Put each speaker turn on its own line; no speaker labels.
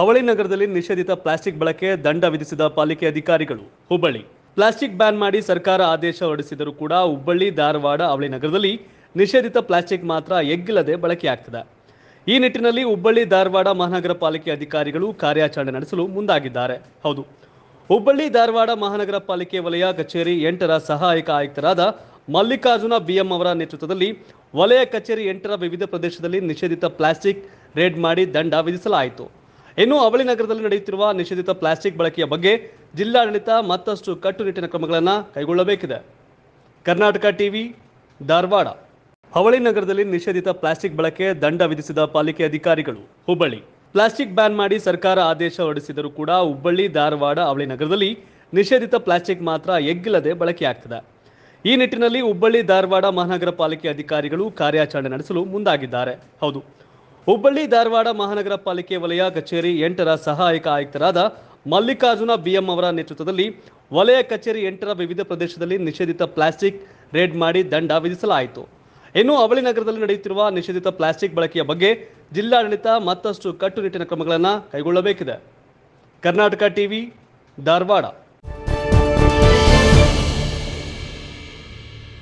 ಅವಳಿ ನಗರದಲ್ಲಿ ನಿಷೇಧಿತ ಪ್ಲಾಸ್ಟಿಕ್ ಬಳಕೆ ದಂಡ ವಿಧಿಸಿದ ಪಾಲಿಕೆ ಅಧಿಕಾರಿಗಳು ಹುಬ್ಬಳ್ಳಿ ಪ್ಲಾಸ್ಟಿಕ್ ಬ್ಯಾನ್ ಮಾಡಿ ಸರ್ಕಾರ ಆದೇಶ ಹೊರಡಿಸಿದರೂ ಕೂಡ ಹುಬ್ಬಳ್ಳಿ ಧಾರವಾಡ ಅವಳಿ ನಗರದಲ್ಲಿ ನಿಷೇಧಿತ ಪ್ಲಾಸ್ಟಿಕ್ ಮಾತ್ರ ಎಗ್ಗಿಲ್ಲದೆ ಬಳಕೆಯಾಗ್ತದೆ ಈ ನಿಟ್ಟಿನಲ್ಲಿ ಹುಬ್ಬಳ್ಳಿ ಧಾರವಾಡ ಮಹಾನಗರ ಪಾಲಿಕೆ ಅಧಿಕಾರಿಗಳು ಕಾರ್ಯಾಚರಣೆ ನಡೆಸಲು ಮುಂದಾಗಿದ್ದಾರೆ ಹೌದು ಹುಬ್ಬಳ್ಳಿ ಧಾರವಾಡ ಮಹಾನಗರ ಪಾಲಿಕೆ ವಲಯ ಕಚೇರಿ ಎಂಟರ ಸಹಾಯಕ ಆಯುಕ್ತರಾದ ಮಲ್ಲಿಕಾರ್ಜುನ ಬಿಎಂ ಅವರ ನೇತೃತ್ವದಲ್ಲಿ ವಲಯ ಕಚೇರಿ ಎಂಟರ ವಿವಿಧ ಪ್ರದೇಶದಲ್ಲಿ ನಿಷೇಧಿತ ಪ್ಲಾಸ್ಟಿಕ್ ರೇಡ್ ಮಾಡಿ ದಂಡ ವಿಧಿಸಲಾಯಿತು ಇನ್ನು ಅವಳಿ ನಗರದಲ್ಲಿ ನಡೆಯುತ್ತಿರುವ ನಿಷೇಧಿತ ಪ್ಲಾಸ್ಟಿಕ್ ಬಳಕೆಯ ಬಗ್ಗೆ ಜಿಲ್ಲಾಡಳಿತ ಮತ್ತಷ್ಟು ಕಟ್ಟುನಿಟ್ಟಿನ ಕ್ರಮಗಳನ್ನು ಕೈಗೊಳ್ಳಬೇಕಿದೆ ಕರ್ನಾಟಕ ಟಿವಿ ಧಾರವಾಡ ಅವಳಿ ನಗರದಲ್ಲಿ ನಿಷೇಧಿತ ಪ್ಲಾಸ್ಟಿಕ್ ಬಳಕೆ ದಂಡ ವಿಧಿಸಿದ ಪಾಲಿಕೆ ಅಧಿಕಾರಿಗಳು ಹುಬ್ಬಳ್ಳಿ ಪ್ಲಾಸ್ಟಿಕ್ ಬ್ಯಾನ್ ಮಾಡಿ ಸರ್ಕಾರ ಆದೇಶ ಹೊರಡಿಸಿದರೂ ಕೂಡ ಹುಬ್ಬಳ್ಳಿ ಧಾರವಾಡ ಅವಳಿ ನಗರದಲ್ಲಿ ನಿಷೇಧಿತ ಪ್ಲಾಸ್ಟಿಕ್ ಮಾತ್ರ ಎಗ್ಗಿಲ್ಲದೆ ಬಳಕೆಯಾಗ್ತದೆ ಈ ನಿಟ್ಟಿನಲ್ಲಿ ಹುಬ್ಬಳ್ಳಿ ಧಾರವಾಡ ಮಹಾನಗರ ಪಾಲಿಕೆ ಅಧಿಕಾರಿಗಳು ಕಾರ್ಯಾಚರಣೆ ನಡೆಸಲು ಮುಂದಾಗಿದ್ದಾರೆ ಹೌದು ಹುಬ್ಬಳ್ಳಿ ಧಾರವಾಡ ಮಹಾನಗರ ಪಾಲಿಕೆ ವಲಯ ಕಚೇರಿ ಎಂಟರ ಸಹಾಯಕ ಆಯುಕ್ತರಾದ ಮಲ್ಲಿಕಾರ್ಜುನ ಬಿಎಂ ಅವರ ನೇತೃತ್ವದಲ್ಲಿ ವಲಯ ಕಚೇರಿ ಎಂಟರ ವಿವಿಧ ಪ್ರದೇಶದಲ್ಲಿ ನಿಷೇಧಿತ ಪ್ಲಾಸ್ಟಿಕ್ ರೇಡ್ ಮಾಡಿ ದಂಡ ವಿಧಿಸಲಾಯಿತು ಇನ್ನು ಅವಳಿ ನಗರದಲ್ಲಿ ನಡೆಯುತ್ತಿರುವ ನಿಷೇಧಿತ ಪ್ಲಾಸ್ಟಿಕ್ ಬಳಕೆಯ ಬಗ್ಗೆ ಜಿಲ್ಲಾಡಳಿತ ಮತ್ತಷ್ಟು ಕಟ್ಟುನಿಟ್ಟಿನ ಕ್ರಮಗಳನ್ನು ಕೈಗೊಳ್ಳಬೇಕಿದೆ ಕರ್ನಾಟಕ ಟಿವಿ ಧಾರವಾಡ